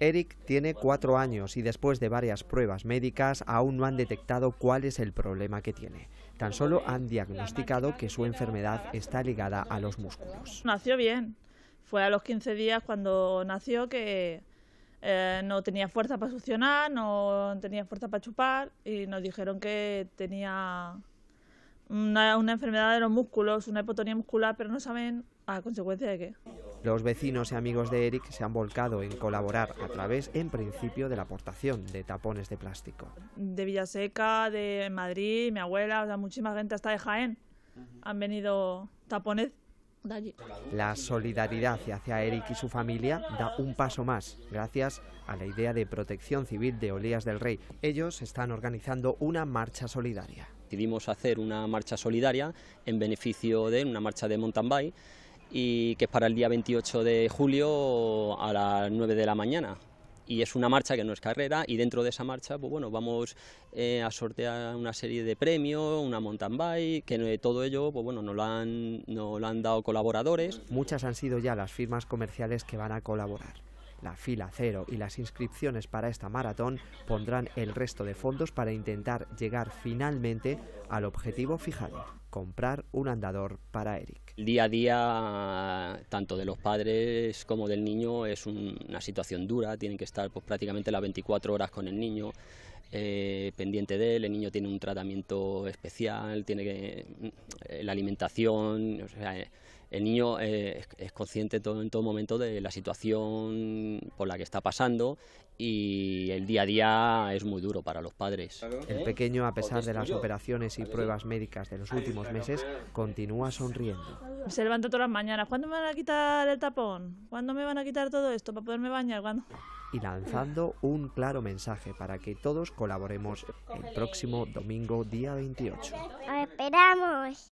Eric tiene cuatro años y después de varias pruebas médicas aún no han detectado cuál es el problema que tiene. Tan solo han diagnosticado que su enfermedad está ligada a los músculos. Nació bien. Fue a los 15 días cuando nació que eh, no tenía fuerza para succionar, no tenía fuerza para chupar y nos dijeron que tenía una, una enfermedad de los músculos, una hipotonía muscular, pero no saben a consecuencia de qué. Los vecinos y amigos de Eric se han volcado en colaborar a través, en principio, de la aportación de tapones de plástico. De Villaseca, de Madrid, mi abuela, o sea, muchísima gente hasta de Jaén han venido tapones de allí. La solidaridad hacia Eric y su familia da un paso más, gracias a la idea de protección civil de Olías del Rey. Ellos están organizando una marcha solidaria. Decidimos hacer una marcha solidaria en beneficio de una marcha de Montambay y que es para el día 28 de julio a las 9 de la mañana. Y es una marcha que no es carrera y dentro de esa marcha pues bueno, vamos eh, a sortear una serie de premios, una mountain bike, que eh, todo ello pues bueno, no lo han, nos lo han dado colaboradores. Muchas han sido ya las firmas comerciales que van a colaborar. La fila cero y las inscripciones para esta maratón pondrán el resto de fondos para intentar llegar finalmente al objetivo fijado, comprar un andador para Eric. El día a día, tanto de los padres como del niño, es una situación dura, tienen que estar pues, prácticamente las 24 horas con el niño. Eh, pendiente de él, el niño tiene un tratamiento especial, tiene que, eh, la alimentación, eh, el niño es, consciente en todo momento de la situación por la que está pasando y el día a día es muy duro para los padres. El pequeño, a pesar de las operaciones y pruebas médicas de los últimos meses, continúa sonriendo. Se levanta todas las mañanas. ¿Cuándo me van a quitar el tapón? ¿Cuándo me van a quitar todo esto para poderme bañar? Y lanzando un claro mensaje para que todos colaboremos el próximo domingo, día 28. esperamos!